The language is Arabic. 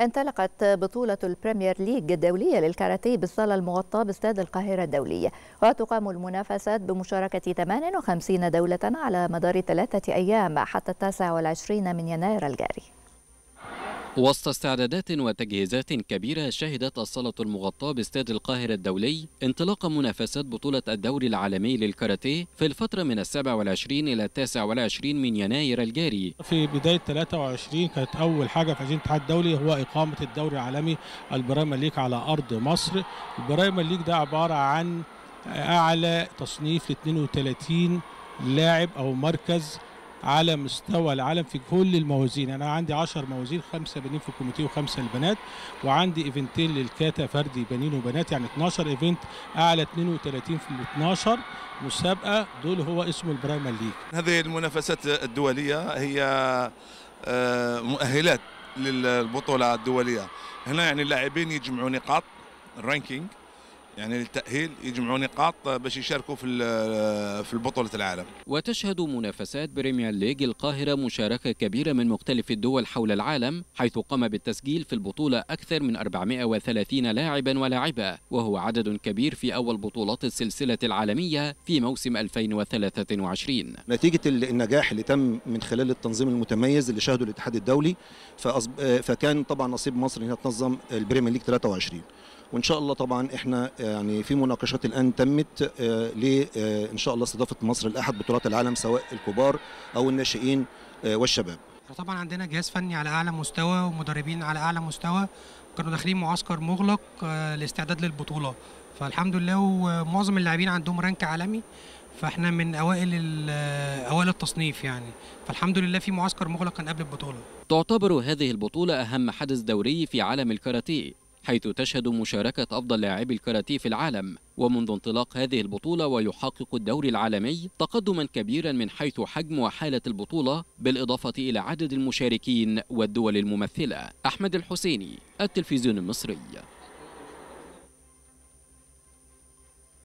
انطلقت بطولة البريمير ليج الدولية للكاراتيه بالصالة المغطاة باستاد القاهرة الدولية وتقام المنافسات بمشاركة 58 دولة على مدار ثلاثة أيام حتى 29 من يناير الجاري وسط استعدادات وتجهيزات كبيرة شهدت الصالة المغطاة باستاد القاهرة الدولي انطلاق منافسات بطولة الدوري العالمي للكاراتيه في الفترة من 27 إلى 29 من يناير الجاري في بداية 23 كانت أول حاجة في عزيمة الاتحاد الدولي هو إقامة الدوري العالمي البريمير ليج على أرض مصر البريمير ليج ده عبارة عن أعلى تصنيف ل 32 لاعب أو مركز على مستوى العالم في كل الموازين انا عندي 10 موازين خمسه بنين في الكوميتي وخمسه البنات وعندي ايفنتين للكاتا فردي بنين وبنات يعني 12 ايفنت اعلى 32 في ال 12 مسابقه دول هو اسمه البرايم ليج هذه المنافسات الدوليه هي آه، مؤهلات للبطوله الدوليه هنا يعني اللاعبين يجمعوا نقاط الرانكينج يعني للتأهيل يجمعوا نقاط باش يشاركوا في في بطولة العالم. وتشهد منافسات بريمير ليج القاهرة مشاركة كبيرة من مختلف الدول حول العالم حيث قام بالتسجيل في البطولة أكثر من 430 لاعبا ولاعبة وهو عدد كبير في أول بطولات السلسلة العالمية في موسم 2023. نتيجة النجاح اللي تم من خلال التنظيم المتميز اللي شهده الاتحاد الدولي آه، فكان طبعا نصيب مصر انها تنظم البريمير ليج 23 وان شاء الله طبعا احنا يعني في مناقشات الان تمت آه، لان آه، شاء الله استضافه مصر الاحد بطولات العالم سواء الكبار او الناشئين آه، والشباب طبعا عندنا جهاز فني على اعلى مستوى ومدربين على اعلى مستوى كانوا داخلين معسكر مغلق لاستعداد للبطوله فالحمد لله ومعظم اللاعبين عندهم رانك عالمي فاحنا من اوائل اوائل التصنيف يعني فالحمد لله في معسكر مغلق كان قبل البطوله تعتبر هذه البطوله اهم حدث دوري في عالم الكاراتيه حيث تشهد مشاركة أفضل لاعبي الكاراتيه في العالم ومنذ انطلاق هذه البطولة ويحقق الدوري العالمي تقدما كبيرا من حيث حجم وحالة البطولة بالإضافة إلى عدد المشاركين والدول الممثلة أحمد الحسيني التلفزيون المصري